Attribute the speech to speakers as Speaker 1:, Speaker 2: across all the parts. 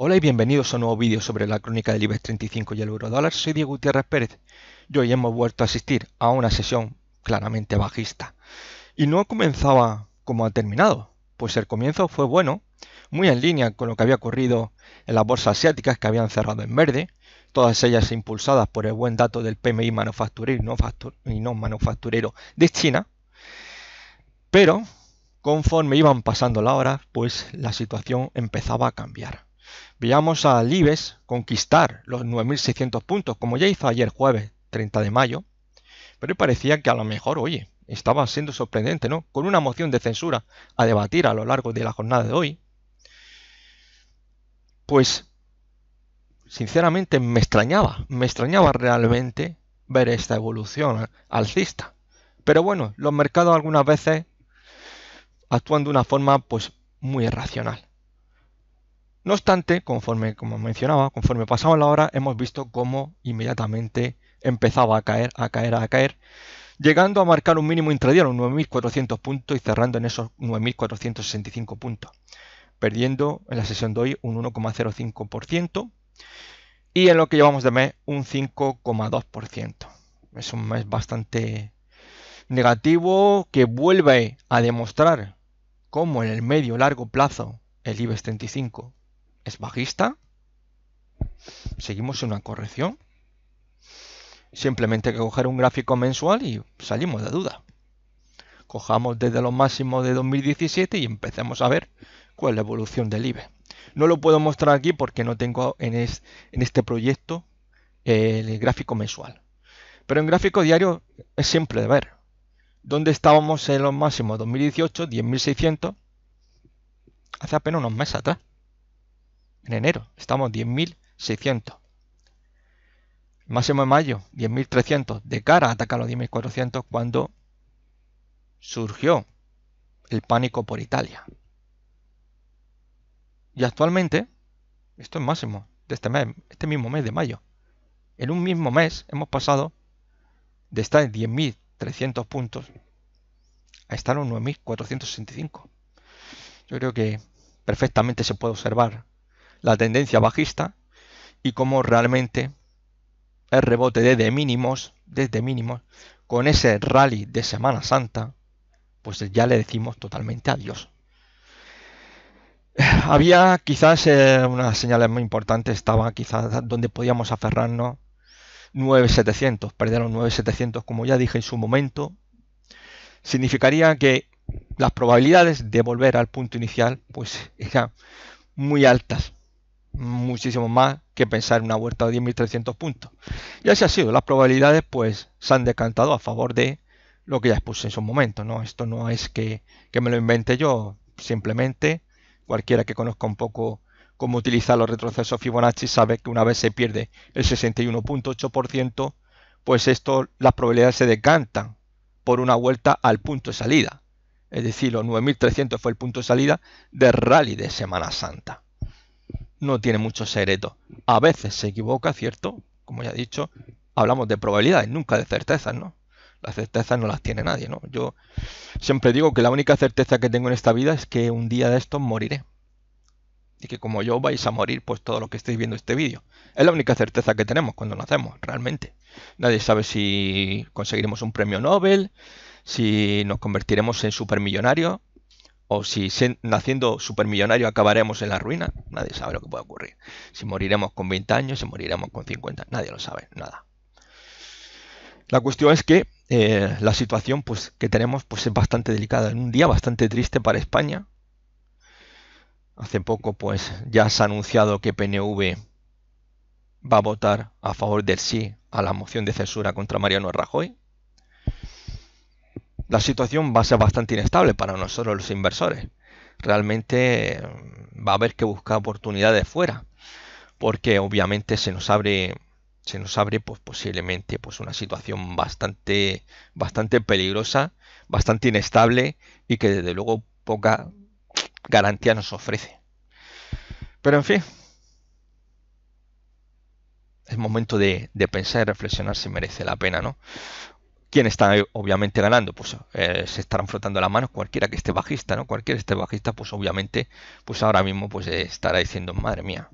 Speaker 1: Hola y bienvenidos a un nuevo vídeo sobre la crónica del IBEX 35 y el eurodólar. Soy Diego Gutiérrez Pérez y hoy hemos vuelto a asistir a una sesión claramente bajista. Y no comenzaba como ha terminado, pues el comienzo fue bueno, muy en línea con lo que había ocurrido en las bolsas asiáticas que habían cerrado en verde, todas ellas impulsadas por el buen dato del PMI manufacturero y no manufacturero de China. Pero conforme iban pasando las horas, pues la situación empezaba a cambiar Veíamos a Libes conquistar los 9.600 puntos, como ya hizo ayer jueves 30 de mayo, pero parecía que a lo mejor, oye, estaba siendo sorprendente, ¿no? Con una moción de censura a debatir a lo largo de la jornada de hoy, pues sinceramente me extrañaba, me extrañaba realmente ver esta evolución alcista. Pero bueno, los mercados algunas veces actúan de una forma pues muy irracional. No obstante, conforme, como mencionaba, conforme pasaba la hora, hemos visto cómo inmediatamente empezaba a caer, a caer, a caer, llegando a marcar un mínimo intradiario, 9.400 puntos y cerrando en esos 9.465 puntos, perdiendo en la sesión de hoy un 1,05% y en lo que llevamos de mes un 5,2%. Es un mes bastante negativo que vuelve a demostrar cómo en el medio largo plazo el IBEX 35 es bajista. Seguimos en una corrección. Simplemente hay que coger un gráfico mensual y salimos de duda. Cojamos desde los máximos de 2017 y empecemos a ver cuál es la evolución del IBE. No lo puedo mostrar aquí porque no tengo en, este proyecto el gráfico mensual. Pero en gráfico diario es simple de ver. ¿Dónde estábamos en los máximos 2018? 10.600. Hace apenas unos meses atrás en enero estamos 10.600. Máximo en mayo, 10.300, de cara a atacar los 10.400 cuando surgió el pánico por Italia. Y actualmente, esto es máximo de este mes, este mismo mes de mayo. En un mismo mes hemos pasado de estar en 10.300 puntos a estar en 9.465. Yo creo que perfectamente se puede observar la tendencia bajista y cómo realmente el rebote desde mínimos, desde mínimos, con ese rally de Semana Santa, pues ya le decimos totalmente adiós. Eh, había quizás eh, unas señales muy importantes, estaba quizás donde podíamos aferrarnos 9700, perdieron 9700 como ya dije en su momento, significaría que las probabilidades de volver al punto inicial pues eran muy altas muchísimo más que pensar en una vuelta de 10.300 puntos. Y así ha sido, las probabilidades pues se han decantado a favor de lo que ya expuse en su momento, ¿no? Esto no es que, me lo invente yo, simplemente cualquiera que conozca un poco cómo utilizar los retrocesos Fibonacci sabe que una vez se pierde el 61.8%, pues esto las probabilidades se decantan por una vuelta al punto de salida. Es decir, los 9.300 fue el punto de salida de rally de Semana Santa no tiene mucho secreto. A veces se equivoca, ¿cierto? Como ya he dicho, hablamos de probabilidades, nunca de certezas, ¿no? Las certezas no las tiene nadie, ¿no? Yo siempre digo que la única certeza que tengo en esta vida es que un día de estos moriré. Y que como yo vais a morir, pues todo lo que estáis viendo este vídeo. Es la única certeza que tenemos cuando nacemos, realmente. Nadie sabe si conseguiremos un premio Nobel, si nos convertiremos en supermillonarios, o si naciendo supermillonario acabaremos en la ruina, nadie sabe lo que puede ocurrir. Si moriremos con 20 años, si moriremos con 50, nadie lo sabe, nada. La cuestión es que eh, la situación pues, que tenemos pues, es bastante delicada, en un día bastante triste para España. Hace poco pues ya se ha anunciado que PNV va a votar a favor del sí a la moción de censura contra Mariano Rajoy la situación va a ser bastante inestable para nosotros los inversores. Realmente mm, va a haber que buscar oportunidades fuera, porque obviamente se nos abre se nos abre pues posiblemente pues una situación bastante bastante peligrosa, bastante inestable y que desde luego poca garantía nos ofrece. Pero en fin, es momento de, de, pensar y reflexionar si merece la pena, ¿no? ¿Quién está obviamente ganando? Pues eh, se estarán frotando la mano. cualquiera que esté bajista, ¿no? Cualquiera que esté bajista, pues obviamente, pues ahora mismo pues eh, estará diciendo, madre mía,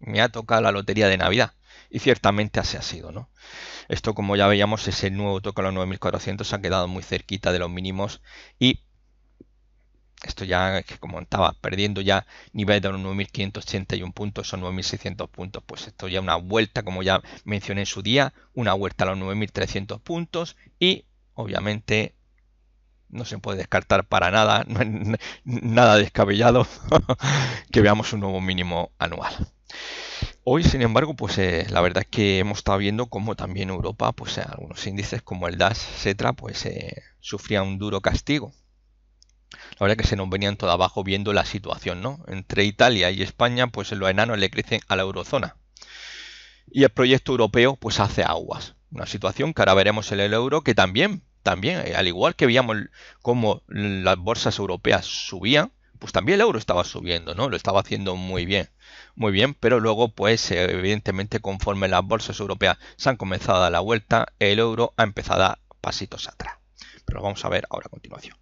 Speaker 1: me ha tocado la lotería de Navidad. Y ciertamente así ha sido, ¿no? Esto, como ya veíamos, ese nuevo toque a los 9.400 se ha quedado muy cerquita de los mínimos y esto ya como estaba perdiendo ya nivel de los 9.581 puntos, son 9.600 puntos. Pues esto ya una vuelta, como ya mencioné en su día, una vuelta a los 9.300 puntos y obviamente no se puede descartar para nada, nada descabellado, que veamos un nuevo mínimo anual. Hoy, sin embargo, pues eh, la verdad es que hemos estado viendo como también Europa, pues eh, algunos índices como el DAS, etc., pues eh, sufría un duro castigo la verdad que se nos venían todo abajo viendo la situación, ¿no? Entre Italia y España, pues los enanos le crecen a la eurozona. Y el proyecto europeo, pues hace aguas. Una situación que ahora veremos en el euro, que también, también, eh, al igual que veíamos cómo las bolsas europeas subían, pues también el euro estaba subiendo, ¿no? Lo estaba haciendo muy bien, muy bien, pero luego, pues evidentemente conforme las bolsas europeas se han comenzado a dar la vuelta, el euro ha empezado a pasitos atrás pero vamos a ver ahora a continuación.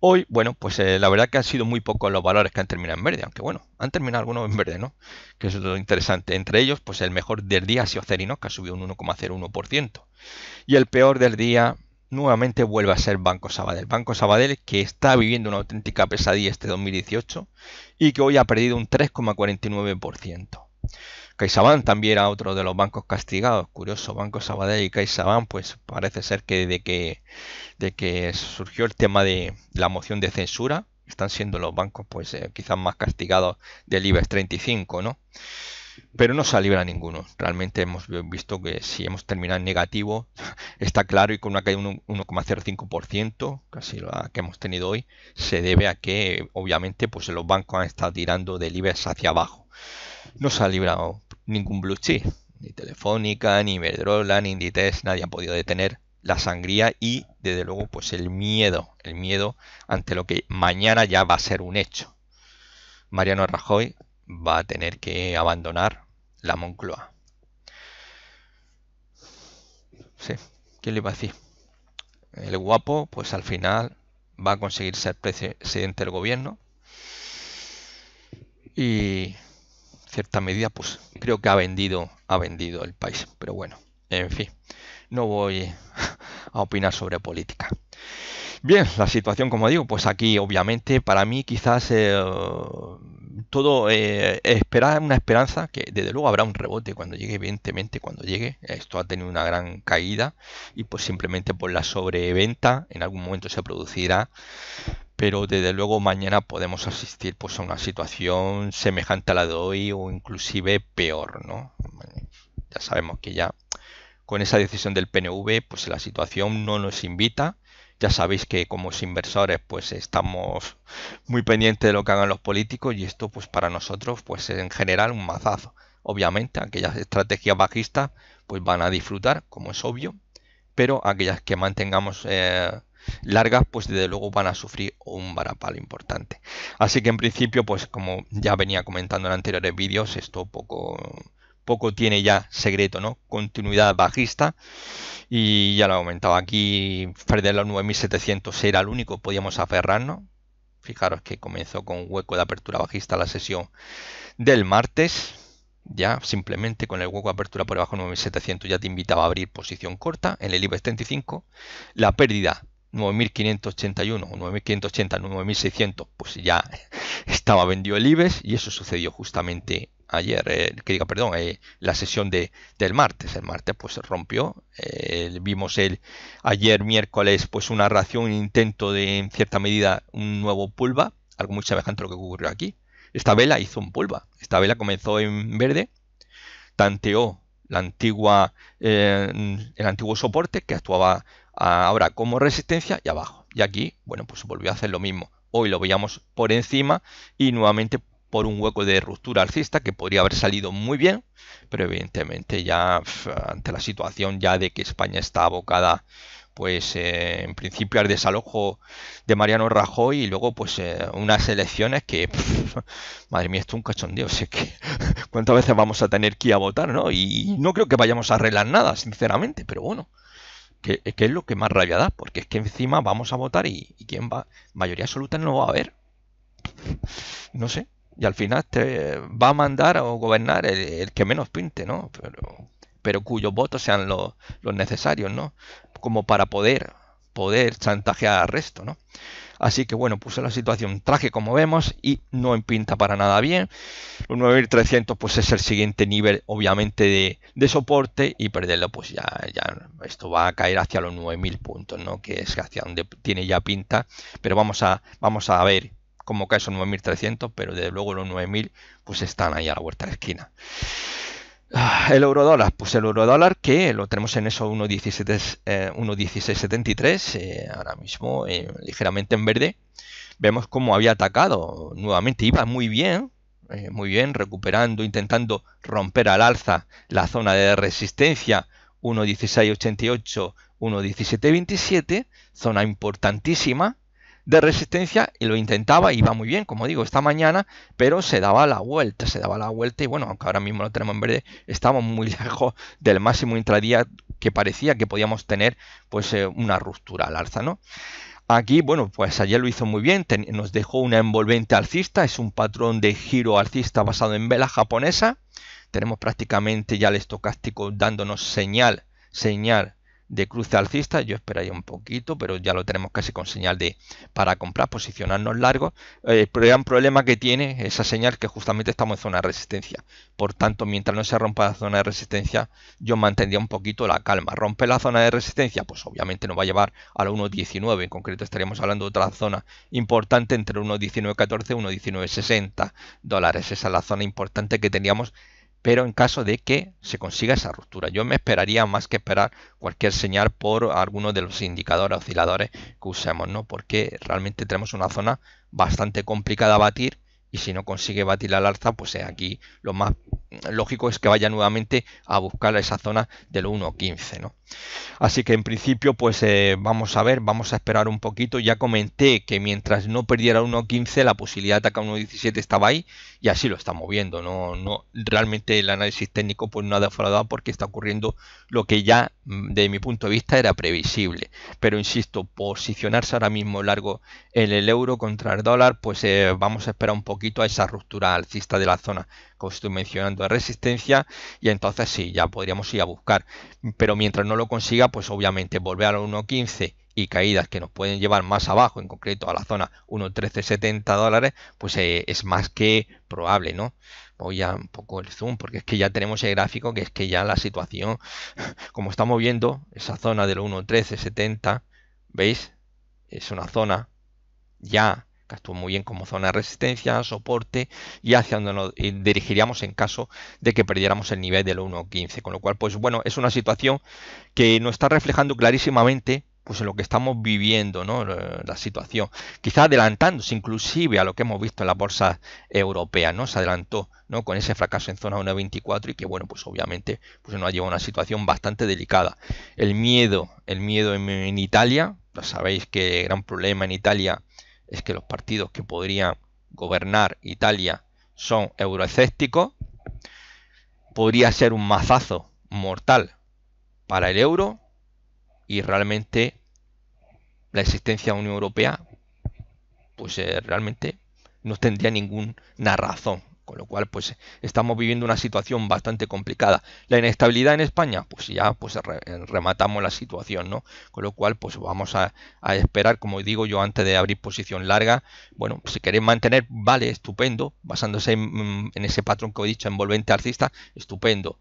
Speaker 1: Hoy, bueno, pues eh, la verdad que han sido muy pocos los valores que han terminado en verde, aunque bueno, han terminado algunos en verde, ¿no? Que es lo interesante. Entre ellos, pues el mejor del día ha sido Cerinos, que ha subido un 1,01%. Y el peor del día, nuevamente vuelve a ser Banco Sabadell. Banco Sabadell que está viviendo una auténtica pesadilla este 2018 y que hoy ha perdido un 3,49%. CaixaBank también era otro de los bancos castigados. Curioso, Banco Sabadell y CaixaBank, pues parece ser que de que, surgió el tema de la moción de censura, están siendo los bancos pues eh, quizás más castigados del IBEX 35, ¿no? Pero no se ninguno. Realmente hemos visto que si hemos terminado en negativo, está claro, y con una caída de 1,05%, casi la que hemos tenido hoy, se debe a que obviamente pues los bancos han estado tirando del IBEX hacia abajo no se ha librado ningún blue chip. Ni Telefónica, ni Medrola, ni Inditex, nadie ha podido detener la sangría y, desde luego, pues el miedo, el miedo ante lo que mañana ya va a ser un hecho. Mariano Rajoy va a tener que abandonar la Moncloa. Sí, ¿qué le va a decir? El guapo, pues al final va a conseguir ser presidente del gobierno. Y cierta medida, pues creo que ha vendido, ha vendido el país. Pero bueno, en fin, no voy a opinar sobre política. Bien, la situación, como digo, pues aquí obviamente para mí quizás eh, todo eh, esperar una esperanza que desde luego habrá un rebote cuando llegue, evidentemente cuando llegue. Esto ha tenido una gran caída y pues simplemente por la sobreventa en algún momento se producirá pero desde luego mañana podemos asistir pues a una situación semejante a la de hoy o inclusive peor, ¿no? Ya sabemos que ya con esa decisión del PNV pues la situación no nos invita. Ya sabéis que como inversores pues estamos muy pendientes de lo que hagan los políticos y esto pues para nosotros pues en general un mazazo. Obviamente aquellas estrategias bajistas pues van a disfrutar como es obvio, pero aquellas que mantengamos eh, largas, pues desde luego van a sufrir un varapalo importante. Así que en principio, pues como ya venía comentando en anteriores vídeos, esto poco, poco tiene ya secreto, ¿no? Continuidad bajista y ya lo he comentado aquí, perder los 9700 era el único que podíamos aferrarnos. Fijaros que comenzó con un hueco de apertura bajista la sesión del martes, ya simplemente con el hueco de apertura por debajo de 9700 ya te invitaba a abrir posición corta en el IBEX 35. La pérdida 9.581 o 9.580, 9.600, pues ya estaba vendido el IBEX y eso sucedió justamente ayer, eh, que diga, perdón, eh, la sesión de, del martes. El martes pues se rompió. vimos el ayer miércoles pues una ración, un intento de en cierta medida un nuevo pulva, algo muy semejante a lo que ocurrió aquí. Esta vela hizo un pulva. Esta vela comenzó en verde, tanteó la antigua, eh, el antiguo soporte que actuaba Ah, ahora como resistencia y abajo. Y aquí, bueno, pues volvió a hacer lo mismo. Hoy lo veíamos por encima y nuevamente por un hueco de ruptura alcista que podría haber salido muy bien, pero evidentemente ya ante la situación ya de que España está abocada pues eh, en principio al desalojo de Mariano Rajoy y luego pues eh, unas elecciones que madre mía esto es un cachondeo sé que cuántas veces vamos a tener que ir a votar no y no creo que vayamos a arreglar nada sinceramente pero bueno que, es lo que más rabia da, porque es que encima vamos a votar y, quién va, mayoría absoluta no va a haber. No sé. Y al final te va a mandar o gobernar el, que menos pinte, ¿no? Pero, pero cuyos votos sean los, los necesarios, ¿no? Como para poder poder chantajear al resto, ¿no? Así que bueno, puse la situación traje como vemos y no en pinta para nada bien. Los 9300 pues es el siguiente nivel obviamente de, soporte y perderlo pues ya, ya esto va a caer hacia los 9000 puntos, ¿no? Que es hacia donde tiene ya pinta, pero vamos a, vamos a ver cómo cae esos 9300, pero desde luego los 9000 pues están ahí a la vuelta de la esquina. Ah, el eurodólar, pues el eurodólar que lo tenemos en eso 1.1673, eh, eh, ahora mismo eh, ligeramente en verde. Vemos cómo había atacado nuevamente, iba muy bien, muy bien, recuperando, intentando romper al alza la zona de resistencia 1.1688, 1.1727, zona importantísima de resistencia y lo intentaba, iba muy bien, como digo, esta mañana, pero se daba la vuelta, se daba la vuelta y bueno, aunque ahora mismo lo tenemos en verde, estamos muy lejos del máximo intradía que parecía que podíamos tener pues eh, una ruptura al alza, ¿no? Aquí, bueno, pues ayer lo hizo muy bien, nos dejó una envolvente alcista, es un patrón de giro alcista basado en vela japonesa. Tenemos prácticamente ya el estocástico dándonos señal, señal de cruce alcista, yo esperaría un poquito, pero ya lo tenemos casi con señal de para comprar, posicionarnos largo eh, El gran problema que tiene esa señal que justamente estamos en zona de resistencia. Por tanto, mientras no se rompa la zona de resistencia, yo mantendría un poquito la calma. Rompe la zona de resistencia, pues obviamente nos va a llevar a la 1.19. En concreto, estaríamos hablando de otra zona importante entre 1.1914 y 1.1960 dólares. Esa es la zona importante que teníamos pero en caso de que se consiga esa ruptura. Yo me esperaría más que esperar cualquier señal por alguno de los indicadores osciladores que usemos, ¿no? Porque realmente tenemos una zona bastante complicada a batir y si no consigue batir al alza, pues es aquí lo más lógico es que vaya nuevamente a buscar esa zona del 1.15, ¿no? Así que en principio, pues eh, vamos a ver, vamos a esperar un poquito. Ya comenté que mientras no perdiera 1.15, la posibilidad de atacar 1.17 estaba ahí y así lo estamos viendo. No, no, realmente el análisis técnico pues no ha defraudado porque está ocurriendo lo que ya, mm, de mi punto de vista, era previsible. Pero insisto, posicionarse ahora mismo largo en el euro contra el dólar, pues eh, vamos a esperar un poquito a esa ruptura alcista de la zona como estoy mencionando, de resistencia y entonces sí, ya podríamos ir a buscar. Pero mientras no lo consiga, pues obviamente volver los 1.15 y caídas que nos pueden llevar más abajo, en concreto a la zona 1.1370 dólares, pues eh, es más que probable, ¿no? Voy a un poco el zoom, porque es que ya tenemos el gráfico, que es que ya la situación, como estamos viendo, esa zona del 1.1370, ¿veis? Es una zona ya que muy bien como zona de resistencia, soporte y hacia donde nos dirigiríamos en caso de que perdiéramos el nivel del 1.15. Con lo cual, pues bueno, es una situación que nos está reflejando clarísimamente pues en lo que estamos viviendo, ¿no? Eh, la situación. Quizá adelantándose inclusive a lo que hemos visto en la bolsa europea, ¿no? Se adelantó, ¿no? Con ese fracaso en zona 1.24 y que, bueno, pues obviamente pues nos ha llevado a una situación bastante delicada. El miedo, el miedo en, en Italia, ya sabéis que gran problema en Italia es que los partidos que podrían gobernar Italia son euroescépticos, podría ser un mazazo mortal para el euro y realmente la existencia de la Unión Europea pues eh, realmente no tendría ninguna razón con lo cual, pues estamos viviendo una situación bastante complicada. La inestabilidad en España, pues ya pues rematamos la situación, ¿no? Con lo cual, pues vamos a, esperar, como digo yo, antes de abrir posición larga. Bueno, si queréis mantener, vale, estupendo. Basándose en, en ese patrón que he dicho, envolvente alcista, estupendo.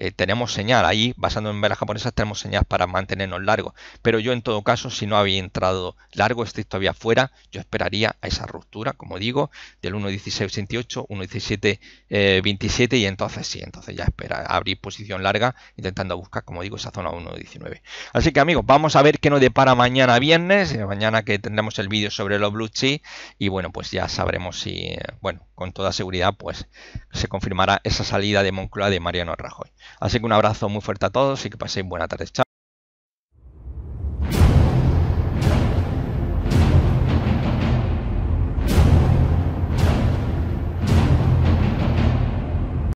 Speaker 1: Eh, tenemos señal. Ahí, basando en velas japonesas, tenemos señal para mantenernos largos. Pero yo, en todo caso, si no había entrado largo, estoy todavía fuera, yo esperaría a esa ruptura, como digo, del 1.16.68, 1.17.27 eh, y entonces sí, entonces ya espera abrir posición larga, intentando buscar, como digo, esa zona 1.19. Así que, amigos, vamos a ver qué nos depara mañana viernes, eh, mañana que tendremos el vídeo sobre los Blue Chi, y bueno, pues ya sabremos si, bueno, con toda seguridad, pues se confirmará esa salida de Moncloa de Mariano Rajoy. Así que un abrazo muy fuerte a todos y que paséis buena tarde. Chao.